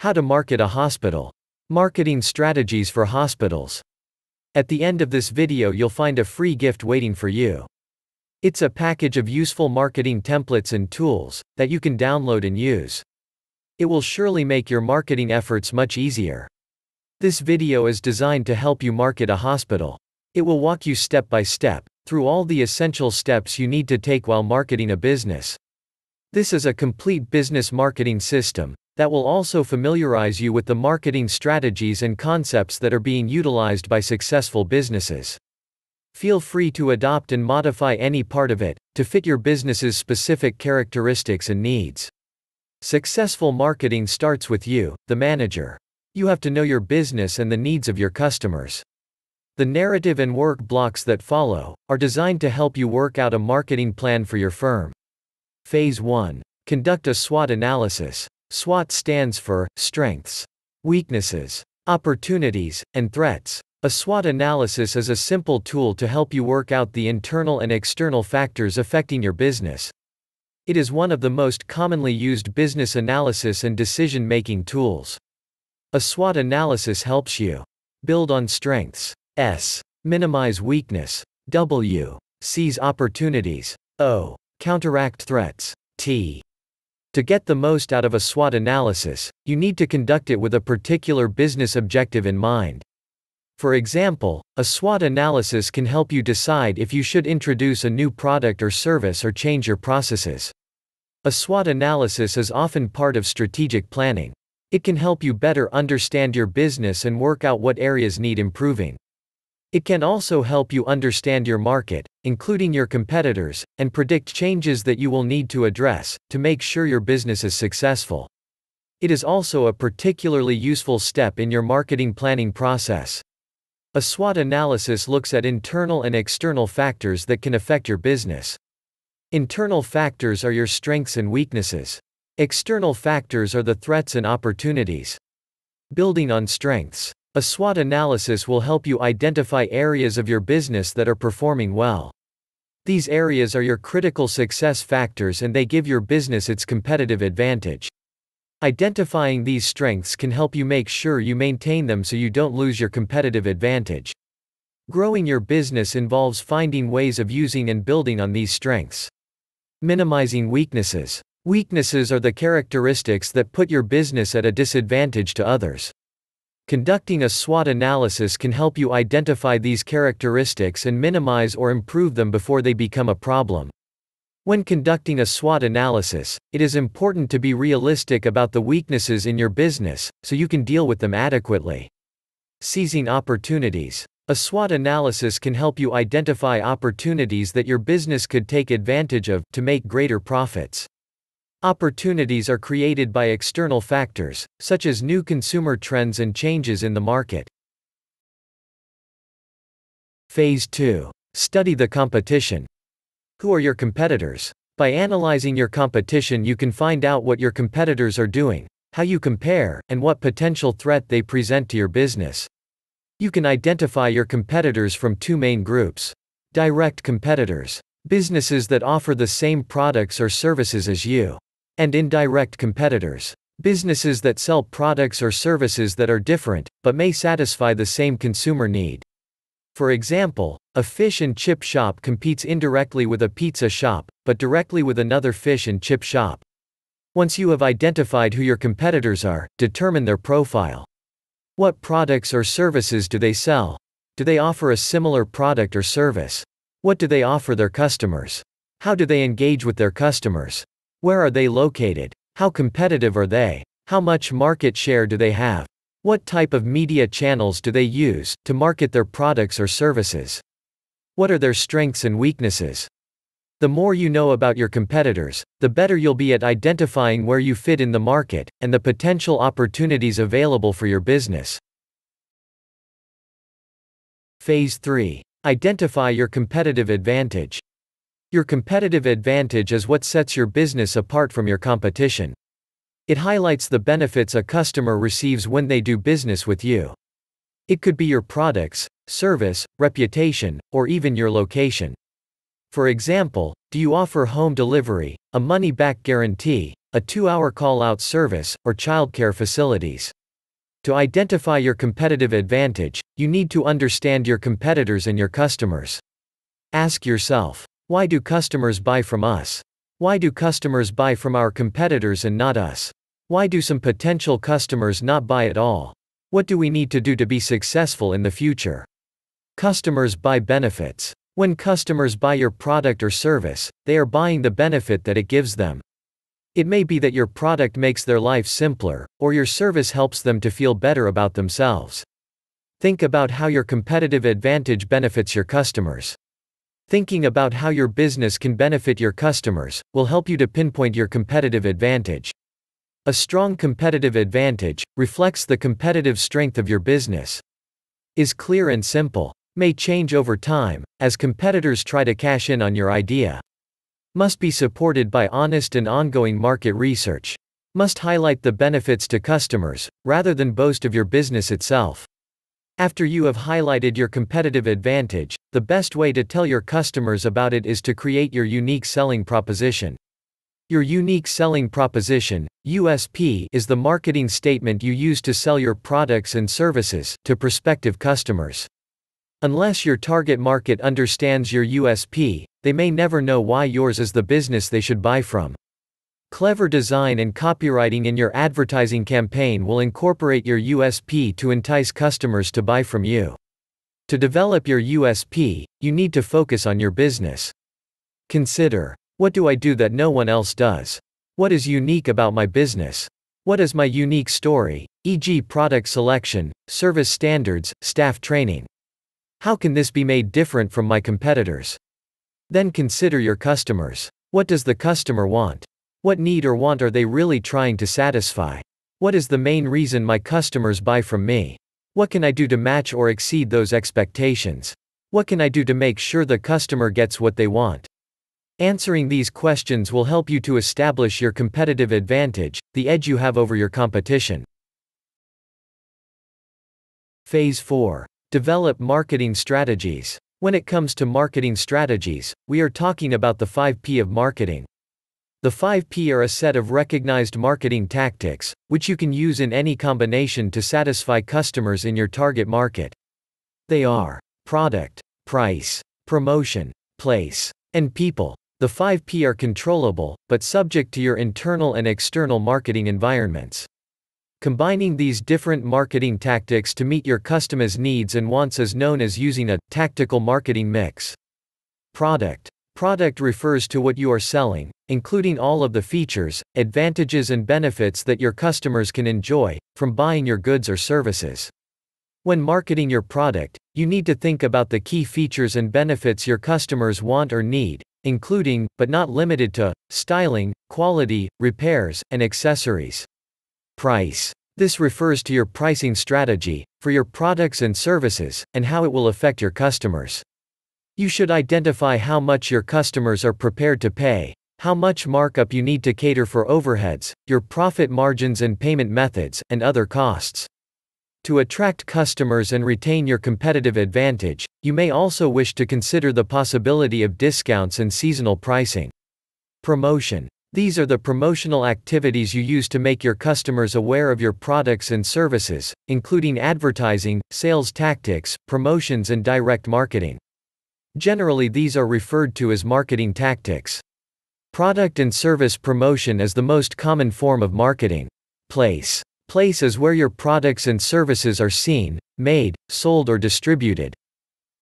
How to market a hospital. Marketing strategies for hospitals. At the end of this video you'll find a free gift waiting for you. It's a package of useful marketing templates and tools that you can download and use. It will surely make your marketing efforts much easier. This video is designed to help you market a hospital. It will walk you step by step through all the essential steps you need to take while marketing a business. This is a complete business marketing system that will also familiarize you with the marketing strategies and concepts that are being utilized by successful businesses. Feel free to adopt and modify any part of it to fit your business's specific characteristics and needs. Successful marketing starts with you, the manager. You have to know your business and the needs of your customers. The narrative and work blocks that follow are designed to help you work out a marketing plan for your firm. Phase 1 Conduct a SWOT analysis. SWOT stands for strengths, weaknesses, opportunities, and threats. A SWOT analysis is a simple tool to help you work out the internal and external factors affecting your business. It is one of the most commonly used business analysis and decision making tools. A SWOT analysis helps you build on strengths, S. Minimize weakness. W. Seize opportunities. O. Counteract threats. T. To get the most out of a SWOT analysis, you need to conduct it with a particular business objective in mind. For example, a SWOT analysis can help you decide if you should introduce a new product or service or change your processes. A SWOT analysis is often part of strategic planning. It can help you better understand your business and work out what areas need improving. It can also help you understand your market, including your competitors, and predict changes that you will need to address to make sure your business is successful. It is also a particularly useful step in your marketing planning process. A SWOT analysis looks at internal and external factors that can affect your business. Internal factors are your strengths and weaknesses. External factors are the threats and opportunities. Building on strengths. A SWOT analysis will help you identify areas of your business that are performing well. These areas are your critical success factors and they give your business its competitive advantage. Identifying these strengths can help you make sure you maintain them so you don't lose your competitive advantage. Growing your business involves finding ways of using and building on these strengths. Minimizing weaknesses. Weaknesses are the characteristics that put your business at a disadvantage to others. Conducting a SWOT analysis can help you identify these characteristics and minimize or improve them before they become a problem. When conducting a SWOT analysis, it is important to be realistic about the weaknesses in your business, so you can deal with them adequately. Seizing opportunities. A SWOT analysis can help you identify opportunities that your business could take advantage of to make greater profits. Opportunities are created by external factors, such as new consumer trends and changes in the market. Phase 2. Study the competition. Who are your competitors? By analyzing your competition, you can find out what your competitors are doing, how you compare, and what potential threat they present to your business. You can identify your competitors from two main groups direct competitors, businesses that offer the same products or services as you, and indirect competitors. Businesses that sell products or services that are different, but may satisfy the same consumer need. For example, a fish and chip shop competes indirectly with a pizza shop, but directly with another fish and chip shop. Once you have identified who your competitors are, determine their profile. What products or services do they sell? Do they offer a similar product or service? What do they offer their customers? How do they engage with their customers? Where are they located? How competitive are they? How much market share do they have? What type of media channels do they use to market their products or services? What are their strengths and weaknesses? The more you know about your competitors, the better you'll be at identifying where you fit in the market and the potential opportunities available for your business. Phase 3 Identify your competitive advantage. Your competitive advantage is what sets your business apart from your competition. It highlights the benefits a customer receives when they do business with you. It could be your products, service, reputation, or even your location. For example, do you offer home delivery, a money back guarantee, a two hour call out service, or childcare facilities? To identify your competitive advantage, you need to understand your competitors and your customers. Ask yourself why do customers buy from us? Why do customers buy from our competitors and not us? Why do some potential customers not buy at all? What do we need to do to be successful in the future? Customers buy benefits. When customers buy your product or service, they are buying the benefit that it gives them. It may be that your product makes their life simpler, or your service helps them to feel better about themselves. Think about how your competitive advantage benefits your customers. Thinking about how your business can benefit your customers will help you to pinpoint your competitive advantage. A strong competitive advantage reflects the competitive strength of your business. Is clear and simple. May change over time as competitors try to cash in on your idea. Must be supported by honest and ongoing market research. Must highlight the benefits to customers rather than boast of your business itself. After you have highlighted your competitive advantage, the best way to tell your customers about it is to create your unique selling proposition. Your unique selling proposition, USP, is the marketing statement you use to sell your products and services to prospective customers. Unless your target market understands your USP, they may never know why yours is the business they should buy from. Clever design and copywriting in your advertising campaign will incorporate your USP to entice customers to buy from you. To develop your USP, you need to focus on your business. Consider what do I do that no one else does? What is unique about my business? What is my unique story, e.g., product selection, service standards, staff training? How can this be made different from my competitors? Then consider your customers. What does the customer want? What need or want are they really trying to satisfy? What is the main reason my customers buy from me? What can I do to match or exceed those expectations? What can I do to make sure the customer gets what they want? Answering these questions will help you to establish your competitive advantage, the edge you have over your competition. Phase 4 Develop marketing strategies. When it comes to marketing strategies, we are talking about the 5P of marketing the 5P are a set of recognized marketing tactics, which you can use in any combination to satisfy customers in your target market. They are product, price, promotion, place, and people. The 5P are controllable, but subject to your internal and external marketing environments. Combining these different marketing tactics to meet your customer's needs and wants is known as using a tactical marketing mix. Product Product refers to what you are selling, including all of the features, advantages, and benefits that your customers can enjoy from buying your goods or services. When marketing your product, you need to think about the key features and benefits your customers want or need, including, but not limited to, styling, quality, repairs, and accessories. Price. This refers to your pricing strategy for your products and services and how it will affect your customers. You should identify how much your customers are prepared to pay, how much markup you need to cater for overheads, your profit margins and payment methods, and other costs. To attract customers and retain your competitive advantage, you may also wish to consider the possibility of discounts and seasonal pricing. Promotion. These are the promotional activities you use to make your customers aware of your products and services, including advertising, sales tactics, promotions, and direct marketing. Generally these are referred to as marketing tactics. Product and service promotion is the most common form of marketing. Place. Place is where your products and services are seen, made, sold or distributed.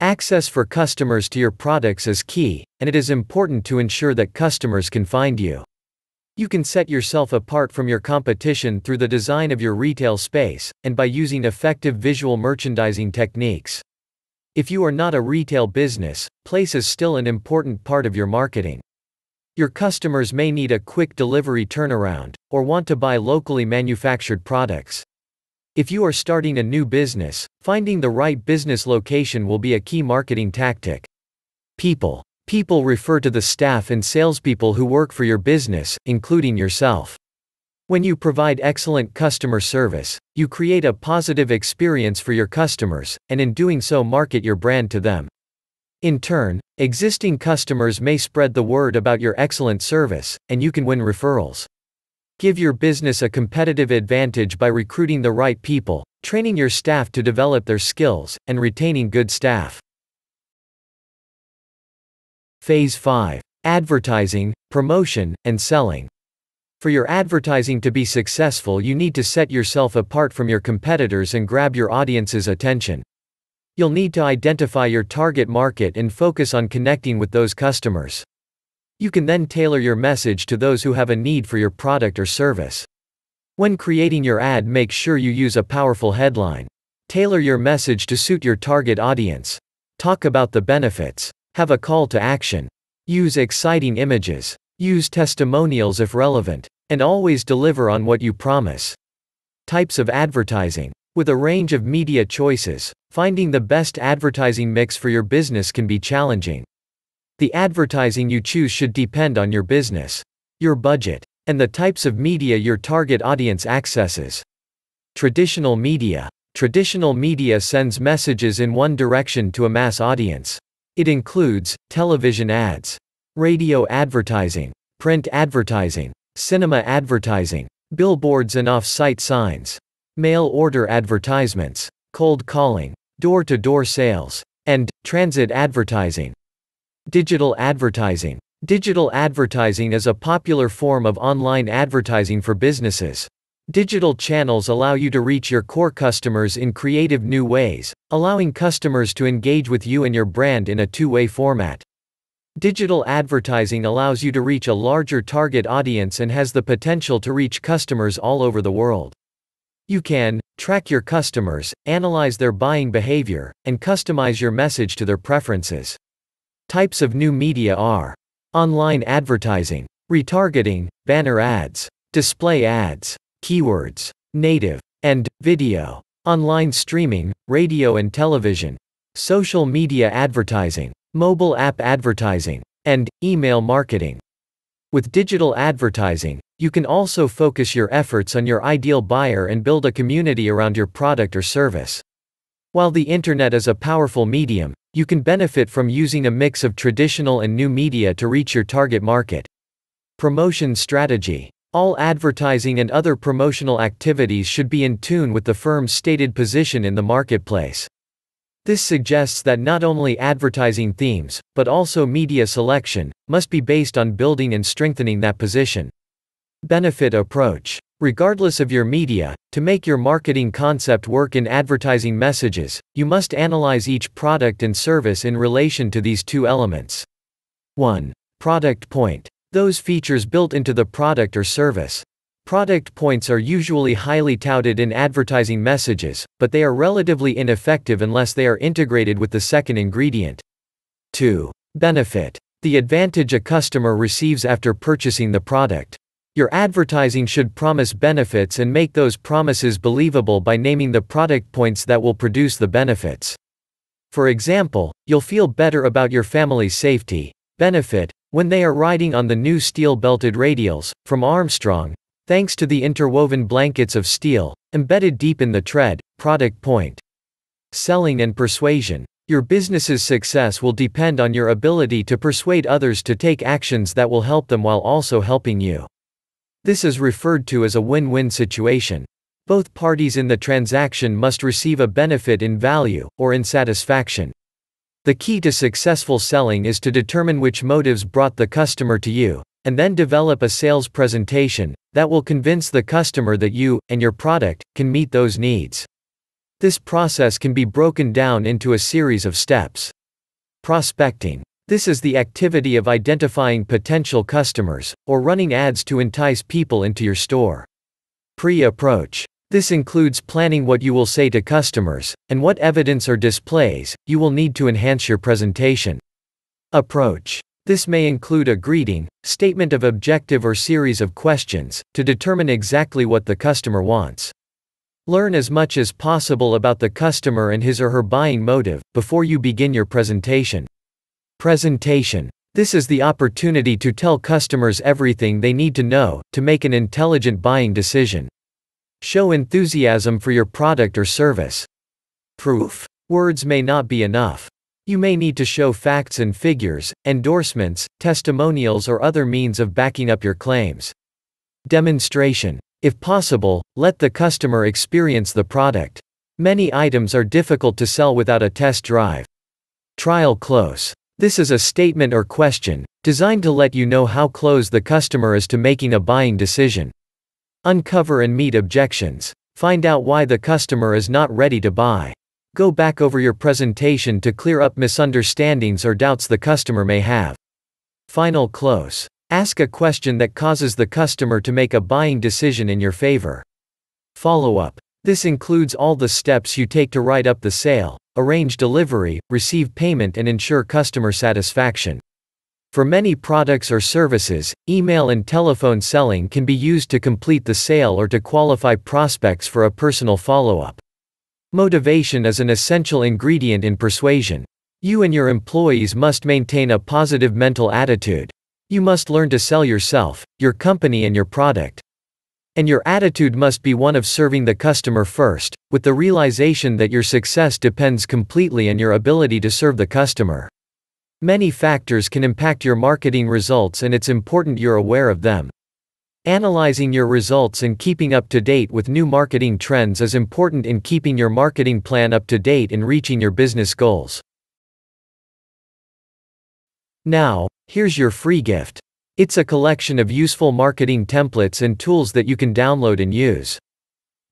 Access for customers to your products is key, and it is important to ensure that customers can find you. You can set yourself apart from your competition through the design of your retail space, and by using effective visual merchandising techniques. If you are not a retail business, place is still an important part of your marketing. Your customers may need a quick delivery turnaround, or want to buy locally manufactured products. If you are starting a new business, finding the right business location will be a key marketing tactic. People. People refer to the staff and salespeople who work for your business, including yourself. When you provide excellent customer service, you create a positive experience for your customers, and in doing so, market your brand to them. In turn, existing customers may spread the word about your excellent service, and you can win referrals. Give your business a competitive advantage by recruiting the right people, training your staff to develop their skills, and retaining good staff. Phase 5 Advertising, Promotion, and Selling. For your advertising to be successful, you need to set yourself apart from your competitors and grab your audience's attention. You'll need to identify your target market and focus on connecting with those customers. You can then tailor your message to those who have a need for your product or service. When creating your ad, make sure you use a powerful headline. Tailor your message to suit your target audience. Talk about the benefits. Have a call to action. Use exciting images. Use testimonials if relevant, and always deliver on what you promise. Types of advertising. With a range of media choices, finding the best advertising mix for your business can be challenging. The advertising you choose should depend on your business, your budget, and the types of media your target audience accesses. Traditional media. Traditional media sends messages in one direction to a mass audience. It includes television ads, Radio advertising, print advertising, cinema advertising, billboards and off-site signs, mail order advertisements, cold calling, door-to-door sales, and transit advertising. Digital advertising. Digital advertising is a popular form of online advertising for businesses. Digital channels allow you to reach your core customers in creative new ways, allowing customers to engage with you and your brand in a two-way format. Digital advertising allows you to reach a larger target audience and has the potential to reach customers all over the world. You can track your customers, analyze their buying behavior, and customize your message to their preferences. Types of new media are online advertising, retargeting, banner ads, display ads, keywords, native, and video, online streaming, radio and television, social media advertising mobile app advertising, and email marketing. With digital advertising, you can also focus your efforts on your ideal buyer and build a community around your product or service. While the internet is a powerful medium, you can benefit from using a mix of traditional and new media to reach your target market. Promotion strategy. All advertising and other promotional activities should be in tune with the firm's stated position in the marketplace. This suggests that not only advertising themes, but also media selection, must be based on building and strengthening that position. Benefit approach. Regardless of your media, to make your marketing concept work in advertising messages, you must analyze each product and service in relation to these two elements. 1. Product point. Those features built into the product or service, Product points are usually highly touted in advertising messages, but they are relatively ineffective unless they are integrated with the second ingredient. 2. Benefit. The advantage a customer receives after purchasing the product. Your advertising should promise benefits and make those promises believable by naming the product points that will produce the benefits. For example, you'll feel better about your family's safety benefit when they are riding on the new steel belted radials from Armstrong thanks to the interwoven blankets of steel, embedded deep in the tread, product point. Selling and persuasion. Your business's success will depend on your ability to persuade others to take actions that will help them while also helping you. This is referred to as a win win situation. Both parties in the transaction must receive a benefit in value, or in satisfaction. The key to successful selling is to determine which motives brought the customer to you, and then develop a sales presentation that will convince the customer that you and your product can meet those needs. This process can be broken down into a series of steps. Prospecting. This is the activity of identifying potential customers or running ads to entice people into your store. Pre approach. This includes planning what you will say to customers and what evidence or displays you will need to enhance your presentation. Approach. This may include a greeting, statement of objective or series of questions, to determine exactly what the customer wants. Learn as much as possible about the customer and his or her buying motive before you begin your presentation. Presentation. This is the opportunity to tell customers everything they need to know to make an intelligent buying decision. Show enthusiasm for your product or service. Proof. Words may not be enough. You may need to show facts and figures, endorsements, testimonials or other means of backing up your claims. Demonstration. If possible, let the customer experience the product. Many items are difficult to sell without a test drive. Trial close. This is a statement or question, designed to let you know how close the customer is to making a buying decision. Uncover and meet objections. Find out why the customer is not ready to buy. Go back over your presentation to clear up misunderstandings or doubts the customer may have. Final close. Ask a question that causes the customer to make a buying decision in your favor. Follow up. This includes all the steps you take to write up the sale, arrange delivery, receive payment, and ensure customer satisfaction. For many products or services, email and telephone selling can be used to complete the sale or to qualify prospects for a personal follow up. Motivation is an essential ingredient in persuasion. You and your employees must maintain a positive mental attitude. You must learn to sell yourself, your company, and your product. And your attitude must be one of serving the customer first, with the realization that your success depends completely on your ability to serve the customer. Many factors can impact your marketing results, and it's important you're aware of them. Analyzing your results and keeping up to date with new marketing trends is important in keeping your marketing plan up to date and reaching your business goals. Now, here's your free gift. It's a collection of useful marketing templates and tools that you can download and use.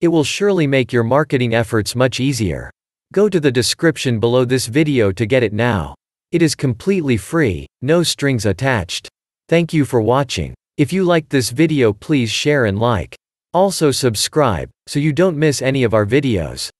It will surely make your marketing efforts much easier. Go to the description below this video to get it now. It is completely free, no strings attached. Thank you for watching. If you liked this video please share and like. Also subscribe, so you don't miss any of our videos.